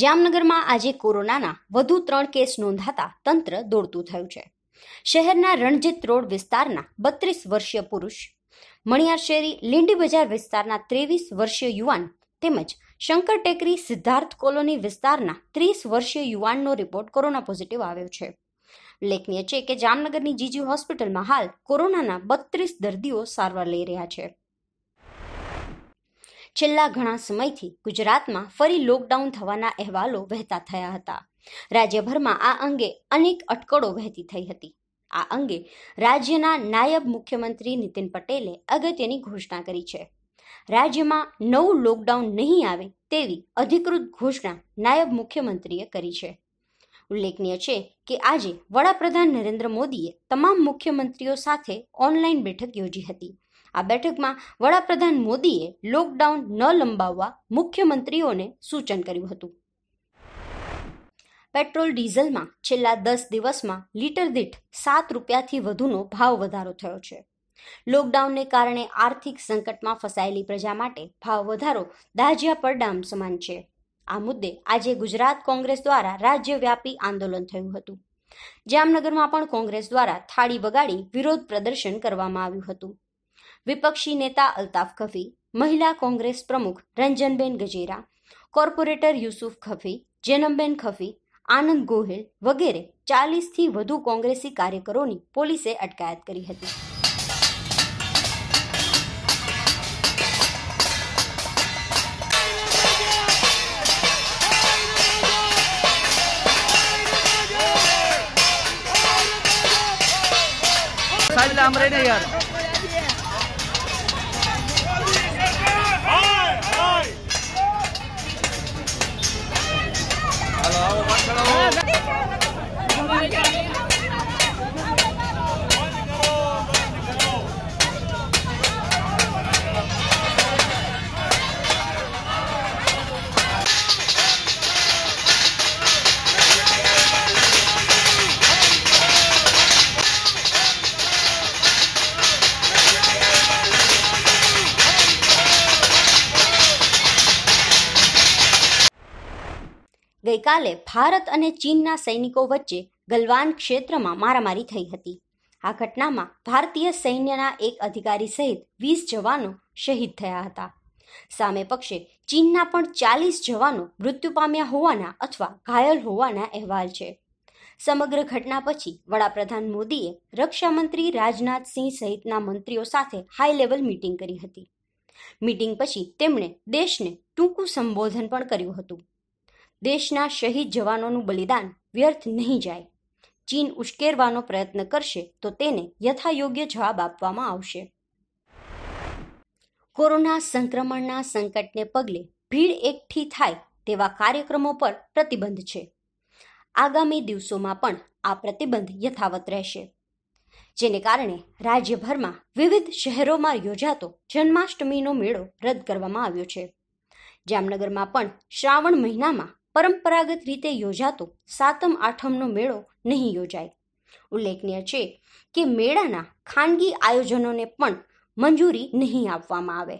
જામનગરમાં આજે કોરોનાના વધુ ત્રણ કેસ નોંધાતા તંત્ર દોડતું થયું છે શહેરના રણજીત રોડ વિસ્તારના બત્રીસ વર્ષીય પુરુષ મણિયાર શેરી લીંડી બજાર વિસ્તારના ત્રેવીસ વર્ષીય યુવાન તેમજ શંકર ટેકરી સિદ્ધાર્થ કોલોની વિસ્તારના ત્રીસ વર્ષીય યુવાનનો રિપોર્ટ કોરોના પોઝિટિવ આવ્યો છે ઉલ્લેખનીય છે કે જામનગરની જીજી હોસ્પિટલમાં હાલ કોરોનાના બત્રીસ દર્દીઓ સારવાર લઈ રહ્યા છે છેલ્લા ઘણા સમયથી ગુજરાતમાં ફરી લોકડાઉન થવાના અહેવાલો વહેતા થયા હતા રાજ્યભરમાં આ અંગે અનેક અટકળો વહેતી થઈ હતી આ અંગે રાજ્યના નાયબ મુખ્યમંત્રી નીતિન પટેલે અગત્યની ઘોષણા કરી છે રાજ્યમાં નવું લોકડાઉન નહીં આવે તેવી અધિકૃત ઘોષણા નાયબ મુખ્યમંત્રીએ કરી છે ઉલ્લેખનીય છે કે આજે વડાપ્રધાન નરેન્દ્ર મોદીએ તમામ મુખ્યમંત્રીઓ સાથે ઓનલાઈન બેઠક યોજી હતી આ બેઠકમાં વડાપ્રધાન મોદીએ લોકડાઉન ન લંબાવવા મુખ્યમંત્રીઓને સૂચન કર્યું હતું પેટ્રોલ ડીઝલમાં છેલ્લા દસ દિવસમાં લીટર દીઠ સાત રૂપિયાથી વધુનો ભાવ વધારો થયો છે લોકડાઉનને કારણે આર્થિક સંકટમાં ફસાયેલી પ્રજા માટે ભાવ વધારો દાજિયા પડડામ સમાન છે આ મુદ્દે આજે ગુજરાત કોંગ્રેસ દ્વારા રાજ્યવ્યાપી આંદોલન થયું હતું જામનગરમાં પણ કોંગ્રેસ દ્વારા થાળી વગાડી વિરોધ પ્રદર્શન કરવામાં આવ્યું હતું વિપક્ષી નેતા અલ્તાફ કફી મહિલા કોંગ્રેસ પ્રમુખ રંજનબેન ગજેરા કોર્પોરેટર યુસુફ ખફી જેનમબેન ખફી આનંદ ગોહિલ વગેરે ચાલીસથી વધુ કોંગ્રેસી કાર્યકરોની પોલીસે અટકાયત કરી હતી साइड लाम रहे यार ગઈકાલે ભારત અને ચીનના સૈનિકો વચ્ચે ગલવાન ક્ષેત્રમાં મારામારી થઈ હતી આ ઘટનામાં ભારતીય સૈન્યના એક અધિકારી સહિત વીસ જવાનો શહીદ થયા હતા સામે પક્ષે ચીનના પણ ચાલીસ જવાનો મૃત્યુ પામ્યા હોવાના અથવા ઘાયલ હોવાના અહેવાલ છે સમગ્ર ઘટના પછી વડાપ્રધાન મોદીએ રક્ષામંત્રી રાજનાથસિંહ સહિતના મંત્રીઓ સાથે હાઈ લેવલ મીટિંગ કરી હતી મીટિંગ પછી તેમણે દેશને ટૂંકું સંબોધન પણ કર્યું હતું દેશના શહીદ જવાનોનું બલિદાન વ્યર્થ નહીં જાય ચીન ઉશ્કેરવાનો પ્રયત્ન કરશે તો તેને યથાયોગ્ય જવાબ આપવામાં આવશે કોરોના સંક્રમણના સંકટને પગલે ભીડ એકઠી થાય તેવા કાર્યક્રમો પર પ્રતિબંધ છે આગામી દિવસોમાં પણ આ પ્રતિબંધ યથાવત રહેશે જેને કારણે રાજ્યભરમાં વિવિધ શહેરોમાં યોજાતો જન્માષ્ટમીનો મેળો રદ કરવામાં આવ્યો છે જામનગરમાં પણ શ્રાવણ મહિનામાં પરંપરાગત રીતે યોજાતો સાતમ આઠમનો મેળો નહીં યોજાય ઉલ્લેખનીય છે કે મેળાના ખાનગી આયોજનોને પણ મંજૂરી નહીં આપવામાં આવે